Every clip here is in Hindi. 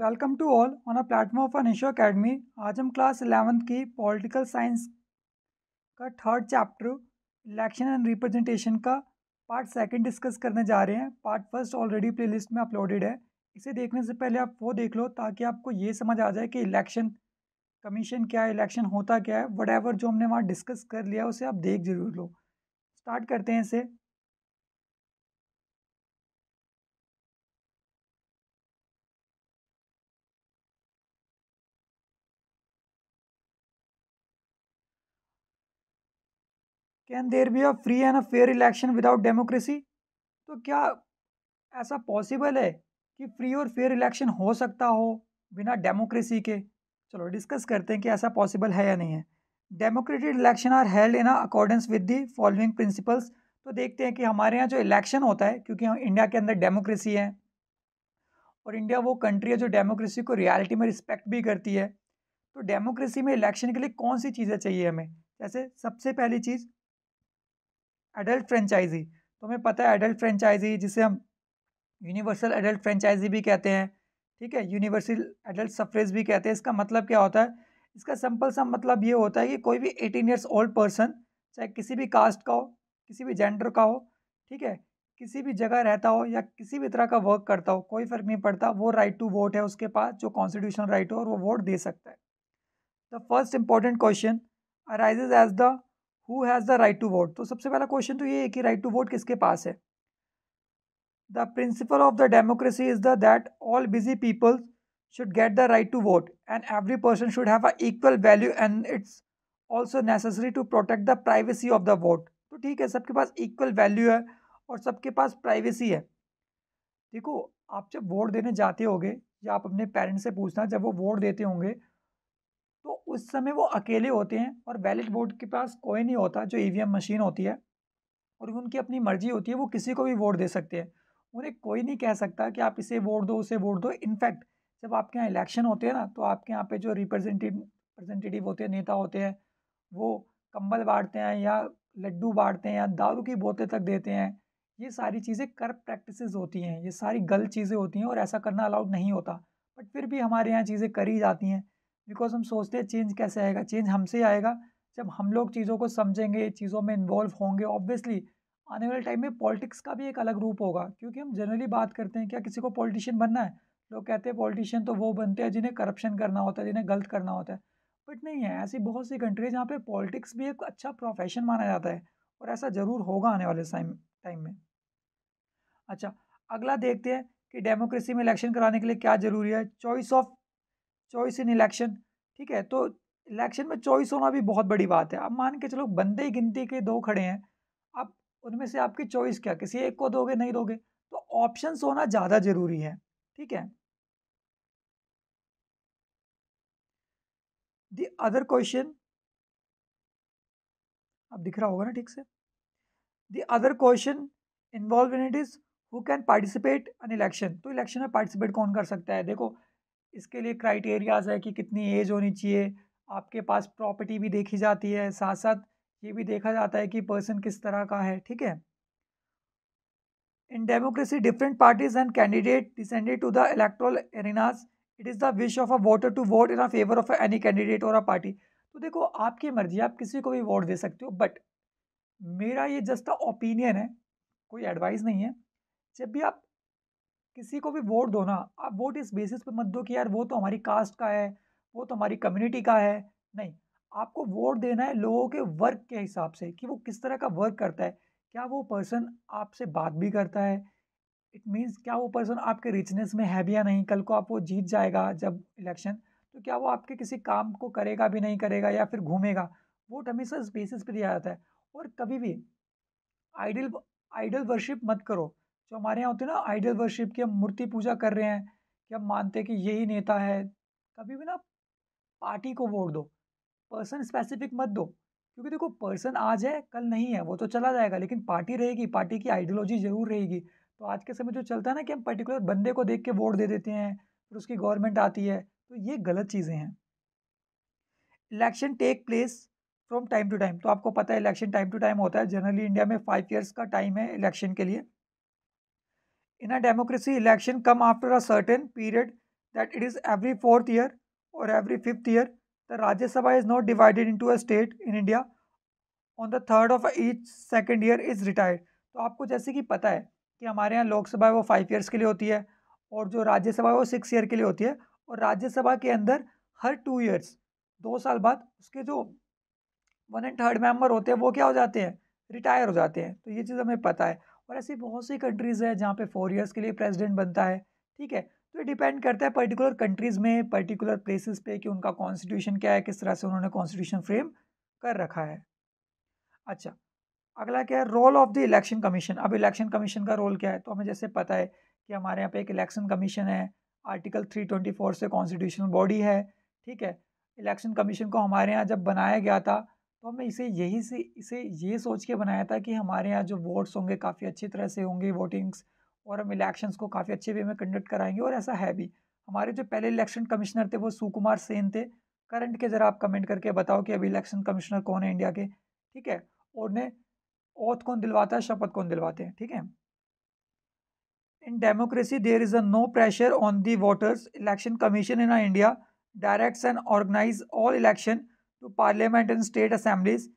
Welcome to all on a platform of Anisho academy आज हम क्लास इलेवंथ की पॉलिटिकल साइंस का third chapter election and representation का पार्ट सेकंड डिस्कस करने जा रहे हैं पार्ट फर्स्ट ऑलरेडी प्लेलिस्ट में अपलोडेड है इसे देखने से पहले आप वो देख लो ताकि आपको ये समझ आ जाए कि इलेक्शन कमीशन क्या है इलेक्शन होता क्या है वट जो हमने वहाँ डिस्कस कर लिया उसे आप देख जरूर लो स्टार्ट करते हैं इसे can there be a free and a fair election without democracy तो क्या ऐसा पॉसिबल है कि फ्री और फेयर इलेक्शन हो सकता हो बिना डेमोक्रेसी के चलो डिस्कस करते हैं कि ऐसा पॉसिबल है या नहीं है democratic election are held in accordance with the following principles तो देखते हैं कि हमारे यहाँ जो इलेक्शन होता है क्योंकि हम इंडिया के अंदर डेमोक्रेसी है और इंडिया वो कंट्री है जो डेमोक्रेसी को रियलिटी में रिस्पेक्ट भी करती है तो डेमोक्रेसी में इलेक्शन के लिए कौन सी चीज़ें चाहिए हमें जैसे सबसे पहली चीज़ एडल्ट फ्रेंचाइजी तो हमें पता है एडल्ट फ्रेंचाइजी जिसे हम यूनिवर्सल एडल्ट फ्रेंचाइजी भी कहते हैं ठीक है यूनिवर्सल एडल्ट सफरेज भी कहते हैं इसका मतलब क्या होता है इसका सिंपल सा मतलब ये होता है कि कोई भी एटीन ईयर्स ओल्ड पर्सन चाहे किसी भी कास्ट का हो किसी भी जेंडर का हो ठीक है किसी भी जगह रहता हो या किसी भी तरह का वर्क करता हो कोई फ़र्क नहीं पड़ता वो राइट टू वोट है उसके पास जो कॉन्स्टिट्यूशनल राइट हो और वो वोट दे सकता है the first important question arises as the who has the right to vote तो सबसे पहला क्वेश्चन तो ये है कि राइट टू वोट किसके पास है the principle of the democracy is the that all busy people should get the right to vote and every person should have a equal value and it's also necessary to protect the privacy of the vote तो ठीक है सबके पास इक्वल वैल्यू है और सबके पास प्राइवेसी है देखो आप जब वोट देने जाते होगे या आप अपने पेरेंट्स से पूछना जब वो वोट देते होंगे उस समय वो अकेले होते हैं और बैलेट बोर्ड के पास कोई नहीं होता जो ई e मशीन होती है और उनकी अपनी मर्जी होती है वो किसी को भी वोट दे सकते हैं उन्हें कोई नहीं कह सकता कि आप इसे वोट दो उसे वोट दो इनफैक्ट जब आपके यहाँ इलेक्शन होते हैं ना तो आपके यहाँ पे जो रिप्रेजेंटेटिव होते हैं नेता होते हैं वो कंबल बांटते हैं या लड्डू बांटते हैं या दारू की बोतें तक देते हैं ये सारी चीज़ें कर प्रैक्टिस होती हैं ये सारी गलत चीज़ें होती हैं और ऐसा करना अलाउड नहीं होता बट फिर भी हमारे यहाँ चीज़ें करी जाती हैं बिकॉज हम सोचते हैं चेंज कैसे आएगा चेंज हमसे ही आएगा जब हम लोग चीज़ों को समझेंगे चीज़ों में इन्वॉल्व होंगे ऑब्वियसली आने वाले टाइम में पॉलिटिक्स का भी एक अलग रूप होगा क्योंकि हम जनरली बात करते हैं क्या किसी को पॉलिटिशियन बनना है लोग कहते हैं पॉलिटिशियन तो वो बनते हैं जिन्हें करप्शन करना होता है जिन्हें गलत करना होता है बट नहीं है ऐसी बहुत सी कंट्रीज जहाँ पे पॉलिटिक्स भी एक अच्छा प्रोफेशन माना जाता है और ऐसा ज़रूर होगा आने वाले टाइम में अच्छा अगला देखते हैं कि डेमोक्रेसी में इलेक्शन कराने के लिए क्या ज़रूरी है choice of choice in election ठीक है तो इलेक्शन में चॉइस होना भी बहुत बड़ी बात है अब मान के चलो बंदे ही गिनती के दो खड़े हैं अब उनमें से आपकी चॉइस क्या किसी एक को दोगे नहीं दोगे तो ऑप्शन होना ज़्यादा ज़रूरी है ठीक है द अदर क्वेश्चन अब दिख रहा होगा ना ठीक से the other question involve in it is who can participate in election तो इलेक्शन में पार्टिसिपेट कौन कर सकता है देखो इसके लिए क्राइटेरियाज़ है कि कितनी एज होनी चाहिए आपके पास प्रॉपर्टी भी देखी जाती है साथ साथ ये भी देखा जाता है कि पर्सन किस तरह का है ठीक है in democracy different parties and candidate descended to the electoral arenas it is the wish of a voter to vote in a favour of any candidate or a party तो देखो आपकी मर्जी आप किसी को भी वोट दे सकते हो बट मेरा ये जस्ट ओपिनियन है कोई एडवाइस नहीं है जब भी आप किसी को भी वोट दो ना आप वोट इस बेसिस पे मत दो कि यार वो तो हमारी कास्ट का है वो तो हमारी कम्युनिटी का है नहीं आपको वोट देना है लोगों के वर्क के हिसाब से कि वो किस तरह का वर्क करता है क्या वो पर्सन आपसे बात भी करता है इट मीन्स क्या वो पर्सन आपके रिचनेस में है भी या नहीं कल को आप वो जीत जाएगा जब इलेक्शन तो क्या वो आपके किसी काम को करेगा भी नहीं करेगा या फिर घूमेगा वोट हमेशा इस बेसिस पर दिया जाता है और कभी भी आइडल आइडल वर्शिप मत करो जो हमारे यहाँ होते हैं ना आइडल वर्शिप की हम मूर्ति पूजा कर रहे हैं कि हम मानते हैं कि यही नेता है कभी भी ना पार्टी को वोट दो पर्सन स्पेसिफिक मत दो क्योंकि देखो पर्सन आज है कल नहीं है वो तो चला जाएगा लेकिन पार्टी रहेगी पार्टी की आइडियोलॉजी जरूर रहेगी तो आज के समय जो चलता है ना कि हम पर्टिकुलर बंदे को देख के वोट दे देते हैं फिर उसकी गवर्नमेंट आती है तो ये गलत चीज़ें हैं election take place from time to time तो आपको पता है इलेक्शन टाइम टू टाइम होता है जनरली इंडिया में फाइव ईयर्स का टाइम है इलेक्शन के लिए in a democracy election come after a certain period that it is every fourth year or every fifth year the Rajya Sabha is not divided into a state in India on the third of each second year is retired तो आपको जैसे कि पता है कि हमारे यहाँ लोकसभा वो फाइव ईयर्स के लिए होती है और जो राज्यसभा है वो सिक्स ईयर के लिए होती है और राज्यसभा के अंदर हर टू ईयर्स दो साल बाद उसके जो वन एंड थर्ड मेंबर होते हैं वो क्या हो जाते हैं रिटायर हो जाते हैं तो ये चीज़ हमें पता है और ऐसी बहुत सी कंट्रीज़ है जहाँ पे फोर ईयर्स के लिए प्रेसिडेंट बनता है ठीक है तो ये डिपेंड करता है पर्टिकुलर कंट्रीज़ में पर्टिकुलर प्लेसेस पे कि उनका कॉन्स्टिट्यूशन क्या है किस तरह से उन्होंने कॉन्स्टिट्यूशन फ्रेम कर रखा है अच्छा अगला क्या है role of the election commission अब इलेक्शन कमीशन का रोल क्या है तो हमें जैसे पता है कि हमारे यहाँ पे एक इलेक्शन कमीशन है आर्टिकल 324 से कॉन्स्टिट्यूशनल बॉडी है ठीक है इलेक्शन कमीशन को हमारे यहाँ जब बनाया गया था तो हमने इसे यही से इसे ये सोच के बनाया था कि हमारे यहाँ जो वोट्स होंगे काफ़ी अच्छी तरह से होंगे वोटिंग्स और हम इलेक्शंस को काफ़ी अच्छे वे में कंडक्ट कराएंगे और ऐसा है भी हमारे जो पहले इलेक्शन कमिश्नर थे वो सुकुमार सेन थे करंट के ज़रा आप कमेंट करके बताओ कि अभी इलेक्शन कमिश्नर कौन है इंडिया के ठीक है और ने ओथ कौन दिलवाता है शपथ कौन दिलवाते हैं ठीक है in democracy there is a no pressure on the voters election commission in India directs and organise all election to parliament and state assemblies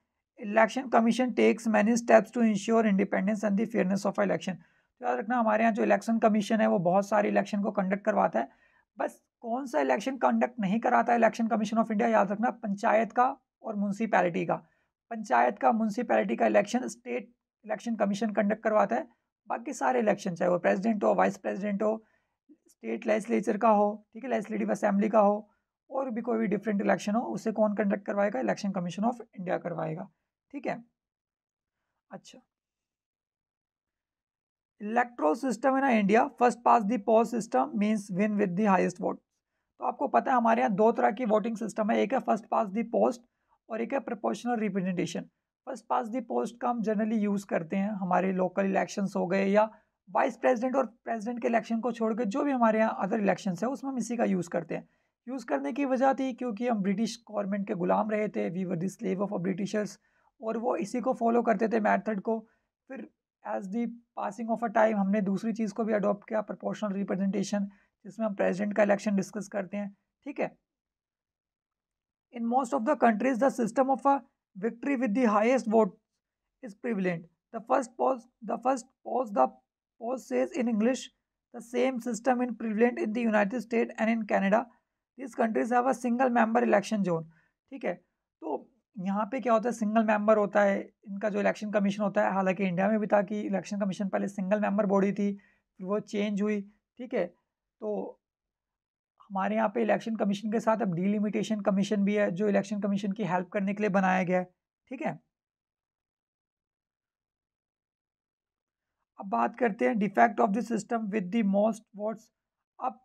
election commission takes many steps to ensure independence and the of election तो याद रखना हमारे यहाँ जो इलेक्शन कमीशन है वो बहुत सारे इलेक्शन को कंडक्ट करवाता है बस कौन सा इलेक्शन कंडक्ट नहीं कराता है इलेक्शन कमीशन ऑफ इंडिया याद रखना पंचायत का और म्यूनसिपैलिटी का पंचायत का म्यूनसिपैलिटी का election state election commission conduct करवाता है बाकी सारे इलेक्शन चाहे वो प्रेसिडेंट हो वाइस प्रेसिडेंट हो स्टेट लेजिस्लेचर का हो ठीक है लेजिस्लेटिव असेंबली का हो और भी कोई भी डिफरेंट इलेक्शन हो उसे कौन कंडक्ट करवाएगा इलेक्शन कमीशन ऑफ इंडिया करवाएगा ठीक है अच्छा इलेक्ट्रोल सिस्टम है ना India first past the poll system means win with the highest vote तो आपको पता है हमारे यहाँ दो तरह की वोटिंग सिस्टम है एक है फर्स्ट पास दी पोस्ट और एक है proportional representation first past the post का हम जनरली यूज़ करते हैं हमारे लोकल इलेक्शंस हो गए या वाइस प्रेसिडेंट और प्रेसिडेंट के इलेक्शन को छोड़कर जो भी हमारे यहाँ अदर इलेक्शंस है उसमें हम इसी का यूज़ करते हैं यूज़ करने की वजह थी क्योंकि हम ब्रिटिश गवर्नमेंट के ग़ुलाम रहे थे we were the slave of Britishers और वो इसी को फॉलो करते थे मैथड को फिर as the passing of a time हमने दूसरी चीज़ को भी अडॉप्ट किया प्रपोर्शनल रिप्रेजेंटेशन जिसमें हम प्रेजिडेंट का इलेक्शन डिस्कस करते हैं ठीक है in most of the countries the system of a victory with the highest vote is prevalent the first post the first post the post says in English the same system in prevalent in the United State and in Canada this countries have a single member election zone ठीक है तो यहाँ पे क्या होता है सिंगल मेंबर होता है इनका जो इलेक्शन कमीशन होता है हालांकि इंडिया में भी था कि इलेक्शन कमीशन पहले सिंगल मेंबर बॉडी थी फिर वो चेंज हुई ठीक है तो हमारे यहाँ पे इलेक्शन कमीशन के साथ अब डीलिमिटेशन कमीशन भी है जो इलेक्शन कमीशन की हेल्प करने के लिए बनाया गया है ठीक है अब बात करते हैं defect of the system with the most votes अब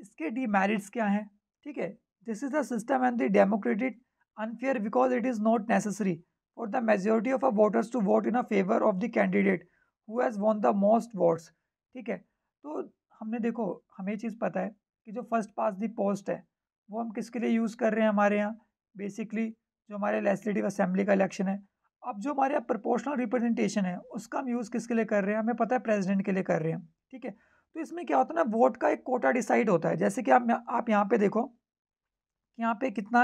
इसके डीमेरिट्स क्या हैं ठीक है this is the system and the democratic because it is not necessary for the majority of a voters to vote in a favour of the candidate who has won the most votes ठीक है तो हमने देखो हमें चीज़ पता है कि जो फर्स्ट पास दी पोस्ट है वो हम किसके लिए यूज़ कर रहे हैं हमारे यहाँ बेसिकली जो हमारे लेजिस्लेटिव असेंबली का इलेक्शन है अब जो हमारे यहाँ प्रपोर्शनल रिप्रेजेंटेशन है उसका हम यूज़ किसके लिए कर रहे हैं हमें पता है प्रेसिडेंट के लिए कर रहे हैं ठीक है तो इसमें क्या होता है ना वोट का एक कोटा डिसाइड होता है जैसे कि आप आप यहाँ पे देखो यहाँ पे कितना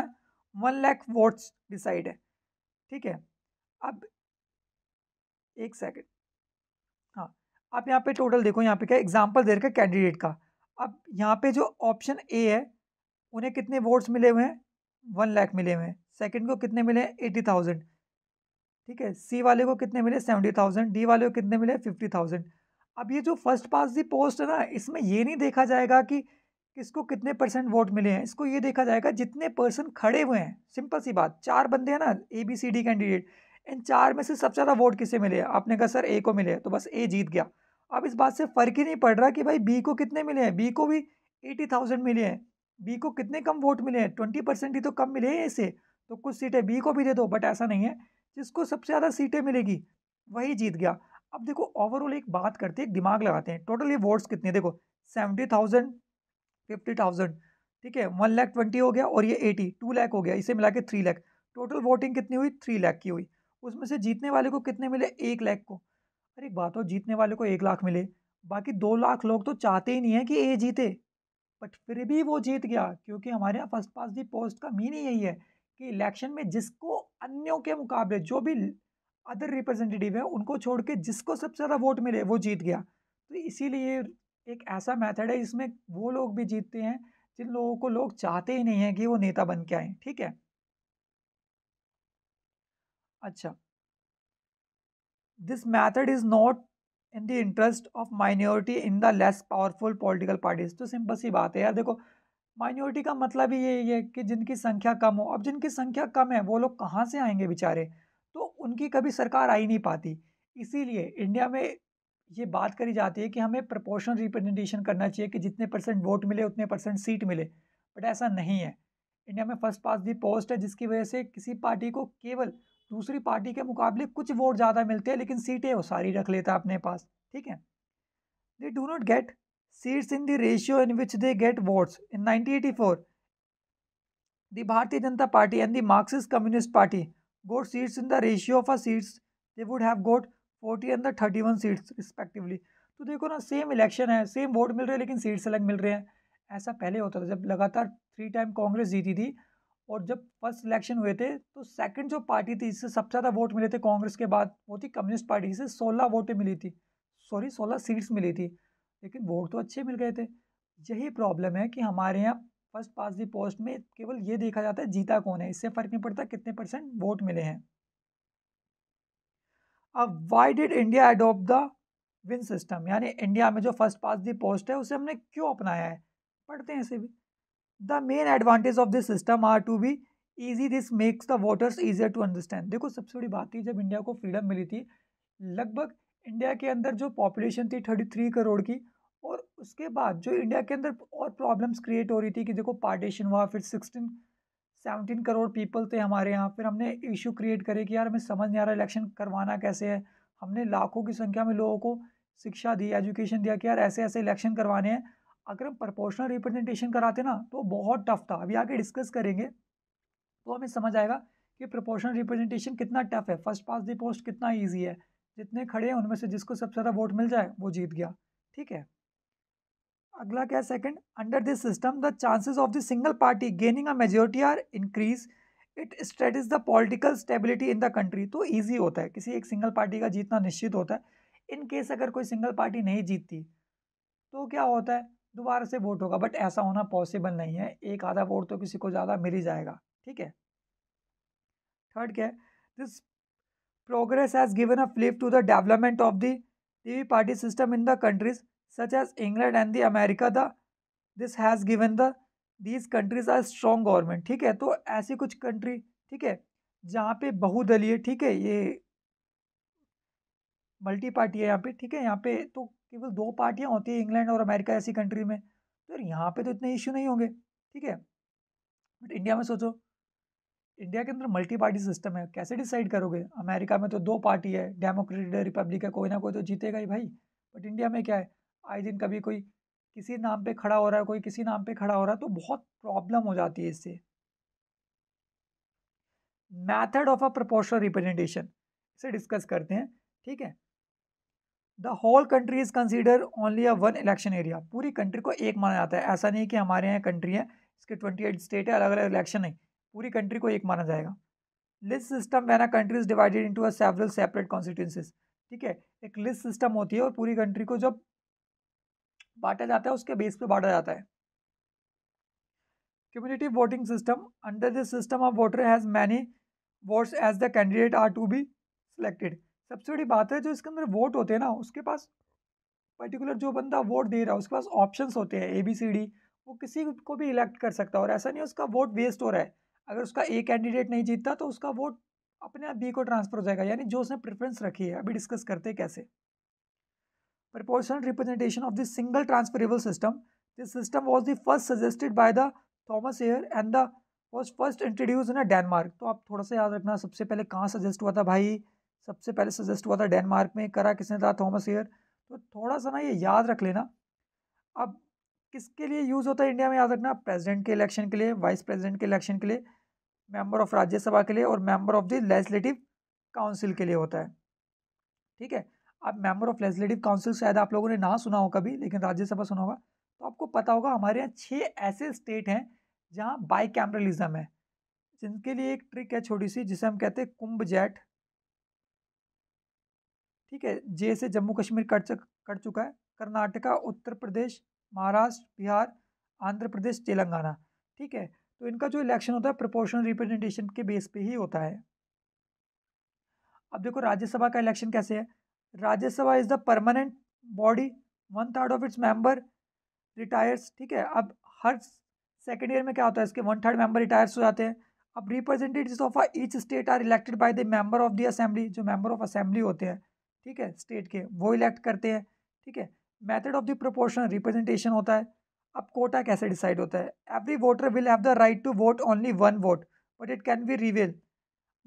वन लैख वोट्स डिसाइड है ठीक है अब एक सेकेंड हाँ आप यहाँ पे टोटल देखो यहाँ पे क्या एग्जाम्पल दे रखा कैंडिडेट का अब यहाँ पे जो ऑप्शन ए है उन्हें कितने वोट्स मिले हुए हैं वन लैख मिले हुए हैं सेकेंड को कितने मिले हैं एटी थाउजेंड ठीक है सी वाले को कितने मिले सेवेंटी थाउजेंड डी वाले को कितने मिले फिफ्टी थाउजेंड अब ये जो फर्स्ट पास दी पोस्ट है ना इसमें ये नहीं देखा जाएगा कि किसको कितने परसेंट वोट मिले हैं इसको ये देखा जाएगा जितने पर्सन खड़े हुए हैं सिंपल सी बात चार बंदे हैं ना A B C D candidate इन चार में से सबसे ज़्यादा वोट किसे मिले आपने कहा सर ए को मिले तो बस ए जीत गया अब इस बात से फ़र्क ही नहीं पड़ रहा कि भाई बी को कितने मिले हैं बी को भी एटी थाउजेंड मिले हैं बी को कितने कम वोट मिले हैं ट्वेंटी परसेंट ही तो कम मिले हैं इसे तो कुछ सीटें बी को भी दे दो बट ऐसा नहीं है जिसको सबसे ज़्यादा सीटें मिलेगी वही जीत गया अब देखो ओवरऑल एक बात करते हैं दिमाग लगाते हैं टोटल ये वोट्स कितने देखो सेवेंटी थाउजेंड फिफ्टी थाउजेंड ठीक है वन लैख ट्वेंटी हो गया और ये एटी टू लैख हो गया इसे मिला के थ्री लैख टोटल वोटिंग कितनी हुई थ्री लैख की हुई उसमें से जीतने वाले को कितने मिले एक लैख को अरे एक बात हो जीतने वाले को एक लाख मिले बाकी दो लाख लोग तो चाहते ही नहीं है कि ए जीते बट फिर भी वो जीत गया क्योंकि हमारे यहाँ फर्स्ट पास दी पोस्ट का मीनिंग यही है कि इलेक्शन में जिसको अन्यों के मुकाबले जो भी अदर रिप्रेजेंटेटिव है उनको छोड़ के जिसको सबसे ज़्यादा वोट मिले वो जीत गया तो इसीलिए एक ऐसा मेथड है जिसमें वो लोग भी जीतते हैं जिन लोगों को लोग चाहते ही नहीं हैं कि वो नेता बन के आए ठीक है अच्छा this method is not in the interest of minority in the less powerful political parties तो सिंपल सी बात है यार देखो माइनॉरिटी का मतलब ही यही है कि जिनकी संख्या कम हो अब जिनकी संख्या कम है वो लोग कहाँ से आएंगे बेचारे उनकी कभी सरकार आ ही नहीं पाती इसीलिए इंडिया में ये बात करी जाती है कि हमें प्रपोर्शनल रिप्रेजेंटेशन करना चाहिए कि जितने परसेंट वोट मिले उतने परसेंट सीट मिले बट ऐसा नहीं है इंडिया में फर्स्ट पास दी पोस्ट है जिसकी वजह से किसी पार्टी को केवल दूसरी पार्टी के मुकाबले कुछ वोट ज़्यादा मिलते हैं लेकिन सीटें वो सारी रख लेता है अपने पास ठीक है they do not get seats in the ratio in which they get votes in nineteen eighty four the Bharatiya Janata Party and the Marxist Communist Party got seats in the ratio of a seats they would have got 40 and the 31 seats respectively तो देखो ना सेम इलेक्शन है सेम वोट मिल रहे हैं लेकिन सीट्स अलग मिल रहे हैं ऐसा पहले होता था जब लगातार थ्री टाइम कांग्रेस जीती थी और जब फर्स्ट इलेक्शन हुए थे तो सेकंड जो पार्टी थी जिससे सबसे ज़्यादा वोट मिले थे कांग्रेस के बाद वो थी कम्युनिस्ट पार्टी से सोलह वोटें मिली थी सॉरी सोलह सीट्स मिली थी लेकिन वोट तो अच्छे मिल गए थे यही प्रॉब्लम है कि हमारे यहाँ फर्स्ट पास दी पोस्ट में केवल ये देखा जाता है जीता कौन है इससे फर्क नहीं पड़ता कितने परसेंट वोट मिले हैं अब why did India adopt the win system यानी इंडिया में जो फर्स्ट पास दी पोस्ट है उसे हमने क्यों अपनाया है पढ़ते हैं इसे भी the main advantage of this system are to be easy this makes the voters easier to understand देखो सबसे बड़ी बात थी जब इंडिया को फ्रीडम मिली थी लगभग इंडिया के अंदर जो पॉपुलेशन थी थर्टी थ्री करोड़ की और उसके बाद जो इंडिया के अंदर और प्रॉब्लम्स क्रिएट हो रही थी कि देखो पार्टीशन हुआ फिर सिक्सटीन सेवनटीन करोड़ पीपल थे हमारे यहाँ फिर हमने इशू क्रिएट करे कि यार हमें समझ नहीं आ रहा इलेक्शन करवाना कैसे है हमने लाखों की संख्या में लोगों को शिक्षा दी एजुकेशन दिया कि यार ऐसे ऐसे इलेक्शन करवाने हैं अगर हम प्रपोर्शनल रिप्रेजेंटेशन कराते ना तो बहुत टफ था अभी आगे डिस्कस करेंगे तो हमें समझ आएगा कि प्रपोर्शनल रिप्रेजेंटेशन कितना टफ है फर्स्ट पास दी पोस्ट कितना ईजी है जितने खड़े हैं उनमें से जिसको सबसे ज़्यादा वोट मिल जाए वो जीत गया ठीक है अगला क्या second under this system the chances of the single party gaining a majority are increase it strengthens the political stability in the country तो ईजी होता है किसी एक सिंगल पार्टी का जीतना निश्चित होता है इन केस अगर कोई सिंगल पार्टी नहीं जीतती तो क्या होता है दोबारा से वोट होगा बट ऐसा होना पॉसिबल नहीं है एक आधा वोट तो किसी को ज़्यादा मिल ही जाएगा ठीक है थर्ड क्या है this progress has given a flip to the development of the party system in the countries such as England and the America the this has given the these countries are strong government ठीक है तो ऐसी कुछ कंट्री ठीक है जहाँ पे बहुदलीय ठीक है ये मल्टी पार्टी है यहाँ पे ठीक है यहाँ पे तो केवल दो पार्टियाँ होती है इंग्लैंड और अमेरिका ऐसी कंट्री में तो यहाँ पे तो इतने इश्यू नहीं होंगे ठीक है बट इंडिया में सोचो इंडिया के अंदर मल्टी पार्टी सिस्टम है कैसे डिसाइड करोगे अमेरिका में तो दो पार्टी है डेमोक्रेट रिपब्लिक है कोई ना कोई तो जीतेगा ही भाई बट इंडिया में क्या है दिन कभी कोई किसी नाम पे खड़ा हो रहा है कोई किसी नाम पे खड़ा हो रहा है तो बहुत प्रॉब्लम हो जाती है इससे method of a proportional representation इसे डिस्कस करते हैं ठीक है the whole country is consider only a one election area पूरी कंट्री को एक माना जाता है ऐसा नहीं कि हमारे यहाँ कंट्री है इसके ट्वेंटी एट स्टेट है अलग अलग इलेक्शन है पूरी कंट्री को एक माना जाएगा list system when a country is divided into a several separate constituencies ठीक है एक लिस्ट सिस्टम होती है और पूरी कंट्री को जब बांटा जाता है उसके बेस पे बांटा जाता है community voting system under this system of voter has many votes as the candidate are to be selected सबसे बड़ी बात है जो इसके अंदर वोट होते हैं ना उसके पास पर्टिकुलर जो बंदा वोट दे रहा है उसके पास ऑप्शंस होते हैं ए बी सी डी वो किसी को भी इलेक्ट कर सकता है और ऐसा नहीं उसका वोट वेस्ट हो रहा है अगर उसका ए कैंडिडेट नहीं जीतता तो उसका वोट अपने आप बी को ट्रांसफर हो जाएगा यानी जो उसने प्रेफरेंस रखी है अभी डिस्कस करते हैं कैसे proportional representation of this single transferable system. This system was the first suggested by the Thomas Ayer and the was first introduced in Denmark. तो आप थोड़ा सा याद रखना सबसे पहले कहाँ सजेस्ट हुआ था भाई सबसे पहले सजेस्ट हुआ था डेनमार्क में करा किसने था थॉमस एयर तो थोड़ा सा ना ये याद रख लेना अब किसके लिए यूज़ होता है इंडिया में याद रखना प्रेसिडेंट के इलेक्शन के लिए वाइस प्रेसिडेंट के इलेक्शन के लिए मेंबर ऑफ राज्यसभा के लिए और member of the legislative council के लिए होता है ठीक है आप मेंबर ऑफ लेजिस्लेटिव काउंसिल शायद आप लोगों ने ना सुना हो कभी लेकिन राज्यसभा सुना होगा तो आपको पता होगा हमारे यहाँ छः ऐसे स्टेट हैं जहाँ बाई कैमरलिज्म है जिनके लिए एक ट्रिक है छोटी सी जिसे हम कहते हैं कुंभ जैट ठीक है जैसे जम्मू कश्मीर कट चुक कट चुका है कर्नाटका उत्तर प्रदेश महाराष्ट्र बिहार आंध्र प्रदेश तेलंगाना ठीक है तो इनका जो इलेक्शन होता है प्रोपोर्शनल रिप्रेजेंटेशन के बेस पे ही होता है अब देखो राज्यसभा का इलेक्शन कैसे है Rajya Sabha is the permanent body one third of its member retires ठीक है अब हर सेकेंड ईयर में क्या होता है इसके वन थर्ड मेंबर रिटायर्स हो जाते हैं अब representative of each state are elected by the member of the assembly जो मेंबर ऑफ असेंबली होते हैं ठीक है स्टेट के वो इलेक्ट करते हैं ठीक है method of the proportion representation होता है अब कोटा कैसे डिसाइड होता है every voter will have the right to vote only one vote but it can be reveal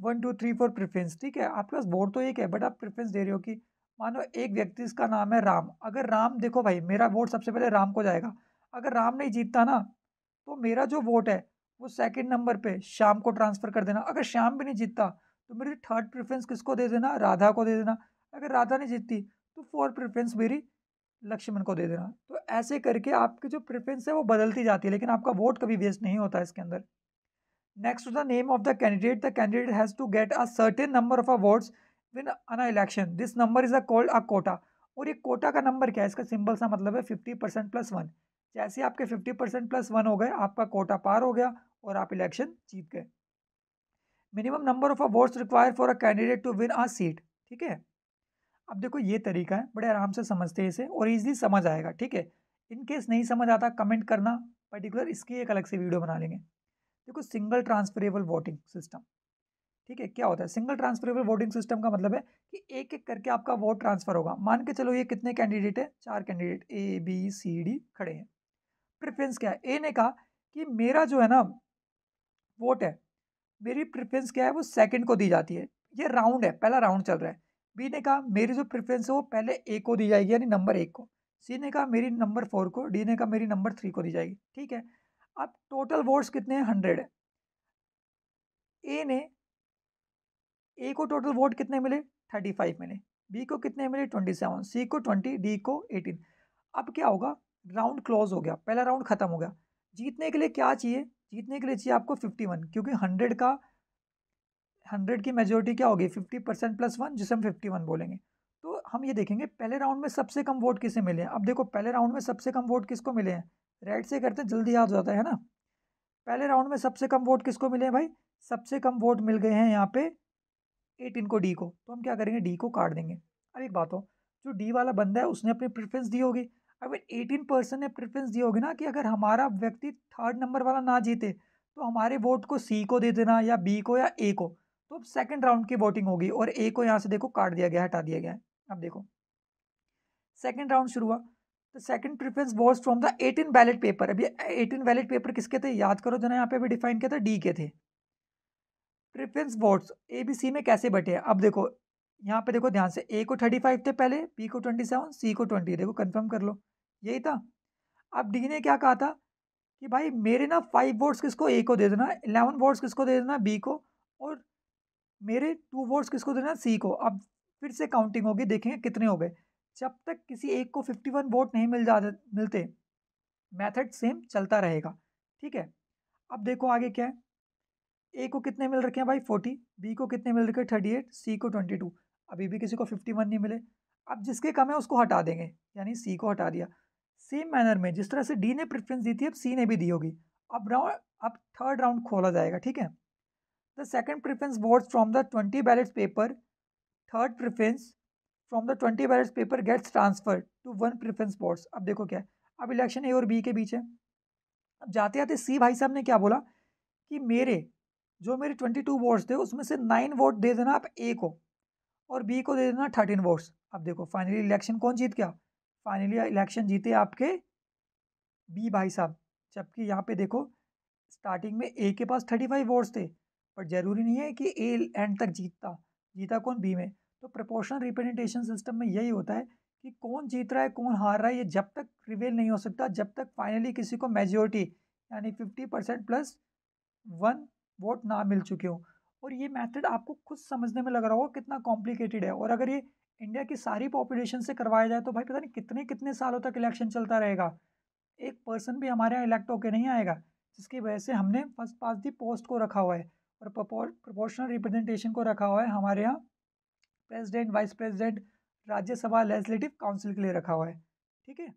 one two three four preference ठीक है आपके पास वोट तो एक है बट आप प्रेफरेंस दे रहे हो कि मानो एक व्यक्ति इसका नाम है राम अगर राम देखो भाई मेरा वोट सबसे पहले राम को जाएगा अगर राम नहीं जीतता ना तो मेरा जो वोट है वो सेकंड नंबर पे शाम को ट्रांसफ़र कर देना अगर शाम भी नहीं जीतता तो मेरी थर्ड प्रेफरेंस किसको दे देना राधा को दे देना अगर राधा नहीं जीतती तो फोर्थ प्रेफरेंस मेरी लक्ष्मण को दे देना तो ऐसे करके आपकी जो प्रेफरेंस है वो बदलती जाती है लेकिन आपका वोट कभी वेस्ट नहीं होता इसके अंदर Next to the name of the candidate, the candidate has to get a certain number of awards win an election. This number is a called a quota. और ये कोटा का नंबर क्या है इसका सिंबल सा मतलब है फिफ्टी परसेंट प्लस वन जैसे आपके फिफ्टी परसेंट प्लस वन हो गए आपका कोटा पार हो गया और आप इलेक्शन जीत गए minimum number of votes require for a candidate to win a seat ठीक है अब देखो ये तरीका है बड़े आराम से समझते हैं इसे और ईजिली समझ आएगा ठीक है इनकेस नहीं समझ आता कमेंट करना पर्टिकुलर इसकी एक अलग से वीडियो बना लेंगे देखो सिंगल ट्रांसफरेबल वोटिंग सिस्टम ठीक है क्या होता है सिंगल ट्रांसफरेबल वोटिंग सिस्टम का मतलब है कि एक एक करके आपका वोट ट्रांसफर होगा मान के चलो ये कितने कैंडिडेट है चार candidate A B C D खड़े हैं प्रेफरेंस क्या है ए ने कहा कि मेरा जो है ना वोट है मेरी प्रेफरेंस क्या है वो सेकंड को दी जाती है ये राउंड है पहला राउंड चल रहा है बी ने कहा मेरी जो प्रेफरेंस है वो पहले ए को दी जाएगी यानी नंबर एक को सी ने कहा मेरी नंबर फोर को डी ने कहा मेरी नंबर थ्री को दी जाएगी ठीक है अब टोटल वोट्स कितने हैं हंड्रेड है ए ने ए को टोटल वोट कितने मिले थर्टी फाइव मिले बी को कितने मिले ट्वेंटी सेवन सी को ट्वेंटी डी को एटीन अब क्या होगा राउंड क्लोज हो गया पहला राउंड ख़त्म हो गया जीतने के लिए क्या चाहिए जीतने के लिए चाहिए आपको फिफ्टी वन क्योंकि हंड्रेड का हंड्रेड की मेजोरिटी क्या होगी फिफ्टी परसेंट प्लस वन जिसे हम फिफ्टी वन बोलेंगे तो हम ये देखेंगे पहले राउंड में सबसे कम वोट किसे मिले हैं अब देखो पहले राउंड में सबसे कम वोट किसको मिले हैं रेड से करते जल्दी याद हो जाता है ना पहले राउंड में सबसे कम वोट किसको मिले भाई सबसे कम वोट मिल गए हैं यहाँ पे एटीन को डी को तो हम क्या करेंगे डी को काट देंगे अब एक बात हो जो डी वाला बंदा है उसने अपनी प्रेफरेंस दी होगी अगर एटीन परसेंट ने प्रेफरेंस दी होगी ना कि अगर हमारा व्यक्ति थर्ड नंबर वाला ना जीते तो हमारे वोट को सी को दे देना या बी को या ए को तो अब सेकेंड राउंड की वोटिंग होगी और ए को यहाँ से देखो काट दिया गया हटा दिया गया है अब देखो सेकेंड राउंड शुरू हुआ the second preference was from the eighteen ballot paper अभी एटीन बैलेट पेपर किसके थे याद करो जो ना यहाँ पे भी डिफाइन किया था डी के थे preference votes A B C में कैसे बटे अब देखो यहाँ पे देखो ध्यान से ए को थर्टी फाइव थे पहले बी को ट्वेंटी सेवन सी को ट्वेंटी देखो कंफर्म कर लो यही था अब डी ने क्या कहा था कि भाई मेरे ना फाइव वोट्स किसको ए को दे देना इलेवन वोट्स किसको दे देना बी को और मेरे टू वोट्स किसको देना सी को अब फिर से काउंटिंग होगी देखेंगे कितने हो गए जब तक किसी एक को 51 वोट नहीं मिल जाते मिलते मेथड सेम चलता रहेगा ठीक है अब देखो आगे क्या है ए को कितने मिल रखे हैं भाई फोर्टी बी को कितने मिल रखे हैं थर्टी एट सी को ट्वेंटी टू अभी भी किसी को फिफ्टी वन नहीं मिले अब जिसके कम है उसको हटा देंगे यानी सी को हटा दिया सेम मैनर में जिस तरह से डी ने प्रेफरेंस दी थी अब सी ने भी दी होगी अब राउंड अब थर्ड राउंड खोला जाएगा ठीक है the second preference votes from the twenty ballot paper third preference from the twenty ballot paper gets transfer to one preference votes अब देखो क्या है अब इलेक्शन ए और बी के बीच है अब जाते जाते सी भाई साहब ने क्या बोला कि मेरे जो मेरे ट्वेंटी टू वोट्स थे उसमें से नाइन वोट दे देना आप ए को और बी को दे देना थर्टीन वोट्स अब देखो फाइनली इलेक्शन कौन जीत गया फाइनली इलेक्शन जीते आपके बी भाई साहब जबकि यहाँ पे देखो स्टार्टिंग में ए के पास थर्टी फाइव वोट्स थे पर ज़रूरी नहीं है कि ए एंड तक जीतता जीता कौन बी में तो प्रपोर्शनल रिप्रेजेंटेशन सिस्टम में यही होता है कि कौन जीत रहा है कौन हार रहा है ये जब तक रिवेल नहीं हो सकता जब तक फाइनली किसी को मेजोरिटी यानी fifty percent plus one vote ना मिल चुके हों और ये मेथड आपको खुद समझने में लग रहा होगा कितना कॉम्प्लिकेटेड है और अगर ये इंडिया की सारी पॉपुलेशन से करवाया जाए तो भाई पता नहीं कितने कितने सालों तक इलेक्शन चलता रहेगा एक पर्सन भी हमारे यहाँ इलेक्ट होकर नहीं आएगा जिसकी वजह से हमने फर्स्ट पास दी पोस्ट को रखा हुआ है और प्रपोर्शनल रिप्रेजेंटेशन को रखा हुआ है हमारे यहाँ president vice president Rajya Sabha legislative council के लिए रखा हुआ है ठीक है